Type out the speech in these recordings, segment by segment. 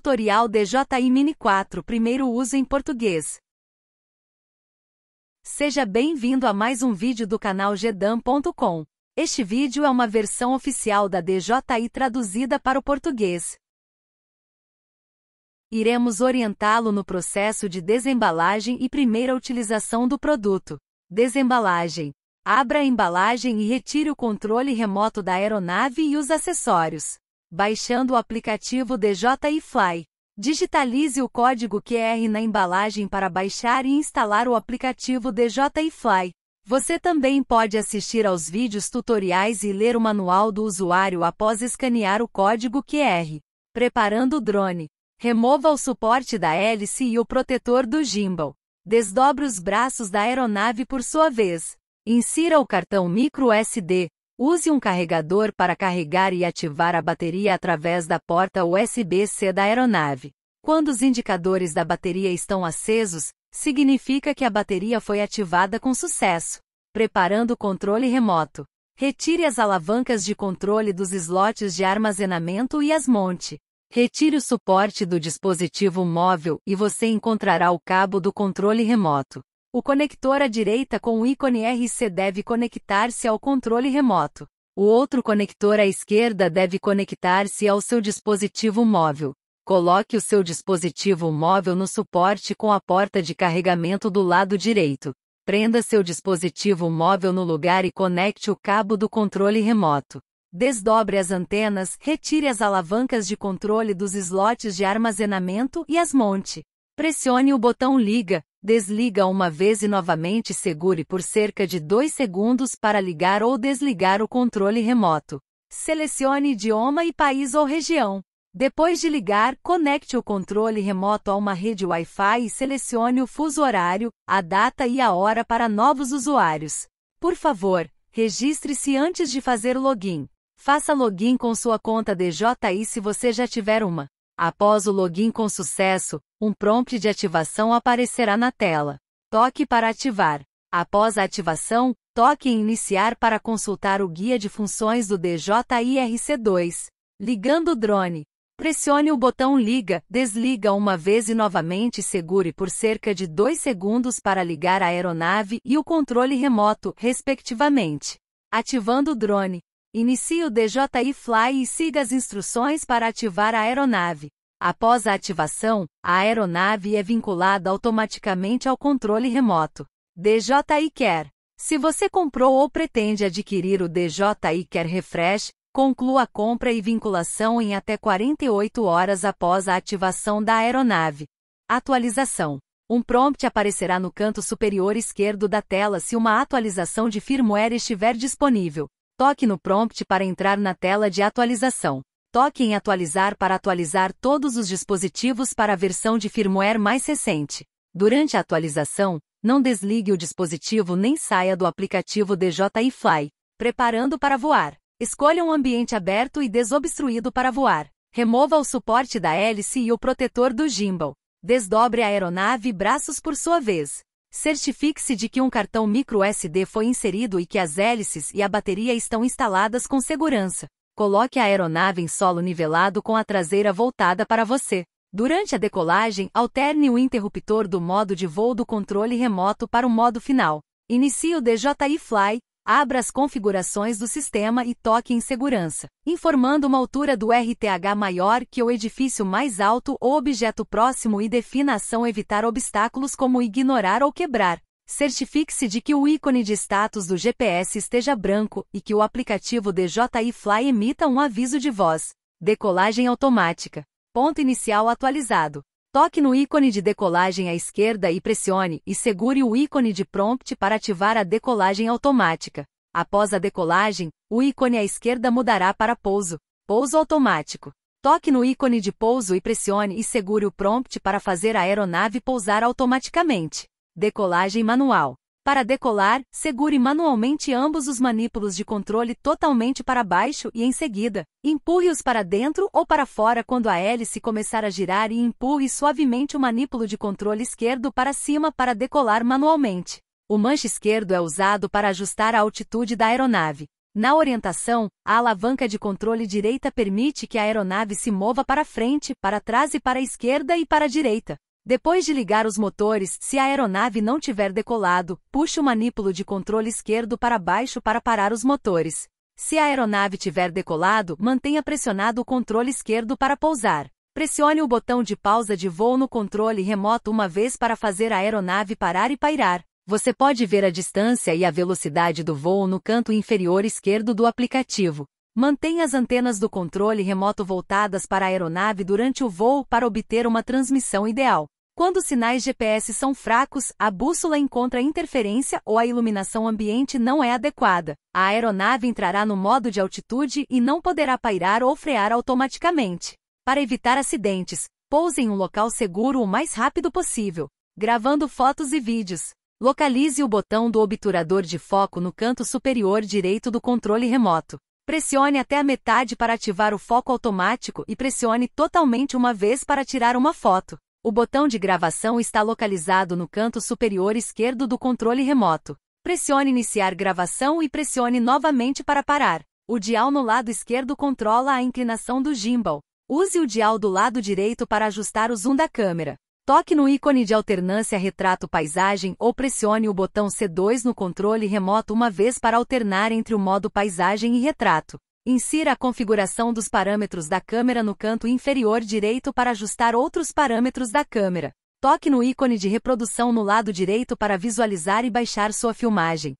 Tutorial DJI Mini 4 Primeiro uso em português. Seja bem-vindo a mais um vídeo do canal gedan.com. Este vídeo é uma versão oficial da DJI traduzida para o português. Iremos orientá-lo no processo de desembalagem e primeira utilização do produto. Desembalagem. Abra a embalagem e retire o controle remoto da aeronave e os acessórios baixando o aplicativo DJI Fly. Digitalize o código QR na embalagem para baixar e instalar o aplicativo DJI Fly. Você também pode assistir aos vídeos tutoriais e ler o manual do usuário após escanear o código QR. Preparando o drone. Remova o suporte da hélice e o protetor do gimbal. Desdobre os braços da aeronave por sua vez. Insira o cartão micro SD. Use um carregador para carregar e ativar a bateria através da porta USB-C da aeronave. Quando os indicadores da bateria estão acesos, significa que a bateria foi ativada com sucesso. Preparando o controle remoto. Retire as alavancas de controle dos slots de armazenamento e as monte. Retire o suporte do dispositivo móvel e você encontrará o cabo do controle remoto. O conector à direita com o ícone RC deve conectar-se ao controle remoto. O outro conector à esquerda deve conectar-se ao seu dispositivo móvel. Coloque o seu dispositivo móvel no suporte com a porta de carregamento do lado direito. Prenda seu dispositivo móvel no lugar e conecte o cabo do controle remoto. Desdobre as antenas, retire as alavancas de controle dos slots de armazenamento e as monte. Pressione o botão liga, desliga uma vez e novamente segure por cerca de 2 segundos para ligar ou desligar o controle remoto. Selecione idioma e país ou região. Depois de ligar, conecte o controle remoto a uma rede Wi-Fi e selecione o fuso horário, a data e a hora para novos usuários. Por favor, registre-se antes de fazer login. Faça login com sua conta DJI se você já tiver uma. Após o login com sucesso, um prompt de ativação aparecerá na tela. Toque para ativar. Após a ativação, toque em Iniciar para consultar o guia de funções do DJIRC2. Ligando o drone. Pressione o botão Liga, desliga uma vez e novamente segure por cerca de 2 segundos para ligar a aeronave e o controle remoto, respectivamente. Ativando o drone, Inicie o DJI Fly e siga as instruções para ativar a aeronave. Após a ativação, a aeronave é vinculada automaticamente ao controle remoto. DJI Care. Se você comprou ou pretende adquirir o DJI Care Refresh, conclua a compra e vinculação em até 48 horas após a ativação da aeronave. Atualização. Um prompt aparecerá no canto superior esquerdo da tela se uma atualização de firmware estiver disponível. Toque no prompt para entrar na tela de atualização. Toque em Atualizar para atualizar todos os dispositivos para a versão de firmware mais recente. Durante a atualização, não desligue o dispositivo nem saia do aplicativo DJI Fly. Preparando para voar. Escolha um ambiente aberto e desobstruído para voar. Remova o suporte da hélice e o protetor do gimbal. Desdobre a aeronave e braços por sua vez. Certifique-se de que um cartão micro SD foi inserido e que as hélices e a bateria estão instaladas com segurança. Coloque a aeronave em solo nivelado com a traseira voltada para você. Durante a decolagem, alterne o interruptor do modo de voo do controle remoto para o modo final. Inicie o DJI Fly, Abra as configurações do sistema e toque em segurança, informando uma altura do RTH maior que o edifício mais alto ou objeto próximo e defina a ação evitar obstáculos como ignorar ou quebrar. Certifique-se de que o ícone de status do GPS esteja branco e que o aplicativo DJI Fly emita um aviso de voz. Decolagem automática. Ponto inicial atualizado. Toque no ícone de decolagem à esquerda e pressione e segure o ícone de prompt para ativar a decolagem automática. Após a decolagem, o ícone à esquerda mudará para pouso. Pouso automático. Toque no ícone de pouso e pressione e segure o prompt para fazer a aeronave pousar automaticamente. Decolagem manual. Para decolar, segure manualmente ambos os manípulos de controle totalmente para baixo e, em seguida, empurre-os para dentro ou para fora quando a hélice começar a girar e empurre suavemente o manípulo de controle esquerdo para cima para decolar manualmente. O manche esquerdo é usado para ajustar a altitude da aeronave. Na orientação, a alavanca de controle direita permite que a aeronave se mova para frente, para trás e para a esquerda e para a direita. Depois de ligar os motores, se a aeronave não tiver decolado, puxe o manípulo de controle esquerdo para baixo para parar os motores. Se a aeronave tiver decolado, mantenha pressionado o controle esquerdo para pousar. Pressione o botão de pausa de voo no controle remoto uma vez para fazer a aeronave parar e pairar. Você pode ver a distância e a velocidade do voo no canto inferior esquerdo do aplicativo. Mantenha as antenas do controle remoto voltadas para a aeronave durante o voo para obter uma transmissão ideal. Quando os sinais GPS são fracos, a bússola encontra interferência ou a iluminação ambiente não é adequada. A aeronave entrará no modo de altitude e não poderá pairar ou frear automaticamente. Para evitar acidentes, pouse em um local seguro o mais rápido possível, gravando fotos e vídeos. Localize o botão do obturador de foco no canto superior direito do controle remoto. Pressione até a metade para ativar o foco automático e pressione totalmente uma vez para tirar uma foto. O botão de gravação está localizado no canto superior esquerdo do controle remoto. Pressione Iniciar gravação e pressione novamente para parar. O dial no lado esquerdo controla a inclinação do gimbal. Use o dial do lado direito para ajustar o zoom da câmera. Toque no ícone de alternância retrato-paisagem ou pressione o botão C2 no controle remoto uma vez para alternar entre o modo paisagem e retrato. Insira a configuração dos parâmetros da câmera no canto inferior direito para ajustar outros parâmetros da câmera. Toque no ícone de reprodução no lado direito para visualizar e baixar sua filmagem.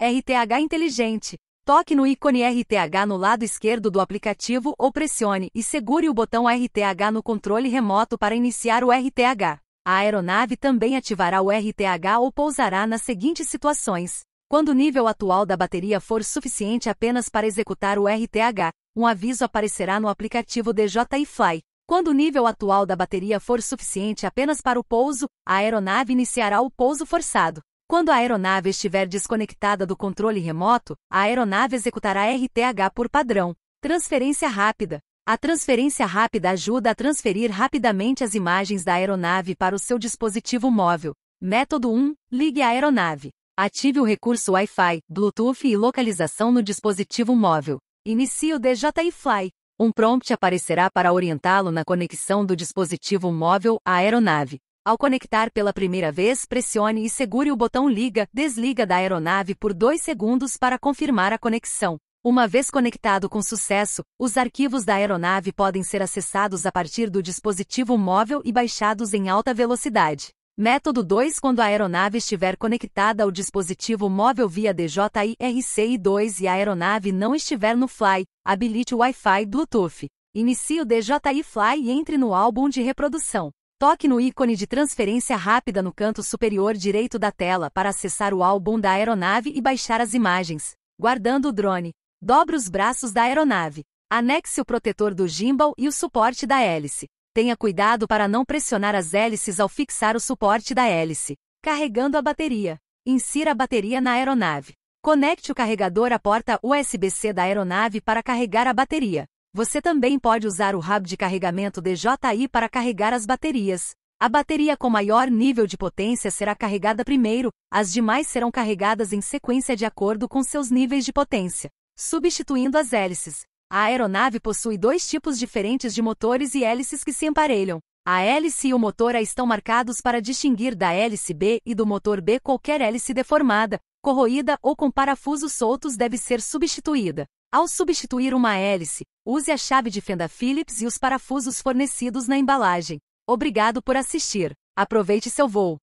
RTH inteligente. Toque no ícone RTH no lado esquerdo do aplicativo ou pressione e segure o botão RTH no controle remoto para iniciar o RTH. A aeronave também ativará o RTH ou pousará nas seguintes situações: quando o nível atual da bateria for suficiente apenas para executar o RTH, um aviso aparecerá no aplicativo DJI Fly. Quando o nível atual da bateria for suficiente apenas para o pouso, a aeronave iniciará o pouso forçado. Quando a aeronave estiver desconectada do controle remoto, a aeronave executará RTH por padrão. Transferência rápida. A transferência rápida ajuda a transferir rapidamente as imagens da aeronave para o seu dispositivo móvel. Método 1: ligue a aeronave. Ative o recurso Wi-Fi, Bluetooth e localização no dispositivo móvel. Inicie o DJI Fly. Um prompt aparecerá para orientá-lo na conexão do dispositivo móvel à aeronave. Ao conectar pela primeira vez, pressione e segure o botão liga/desliga da aeronave por 2 segundos para confirmar a conexão. Uma vez conectado com sucesso, os arquivos da aeronave podem ser acessados a partir do dispositivo móvel e baixados em alta velocidade. Método 2 Quando a aeronave estiver conectada ao dispositivo móvel via DJI-RCI-2 e a aeronave não estiver no Fly, habilite o Wi-Fi Bluetooth. Inicie o DJI Fly e entre no álbum de reprodução. Toque no ícone de transferência rápida no canto superior direito da tela para acessar o álbum da aeronave e baixar as imagens. Guardando o drone, dobre os braços da aeronave. Anexe o protetor do gimbal e o suporte da hélice. Tenha cuidado para não pressionar as hélices ao fixar o suporte da hélice. Carregando a bateria. Insira a bateria na aeronave. Conecte o carregador à porta USB-C da aeronave para carregar a bateria. Você também pode usar o hub de carregamento DJI para carregar as baterias. A bateria com maior nível de potência será carregada primeiro, as demais serão carregadas em sequência de acordo com seus níveis de potência, substituindo as hélices. A aeronave possui dois tipos diferentes de motores e hélices que se emparelham. A hélice e o motor A estão marcados para distinguir da hélice B e do motor B qualquer hélice deformada, corroída ou com parafusos soltos deve ser substituída. Ao substituir uma hélice, use a chave de fenda Phillips e os parafusos fornecidos na embalagem. Obrigado por assistir. Aproveite seu voo.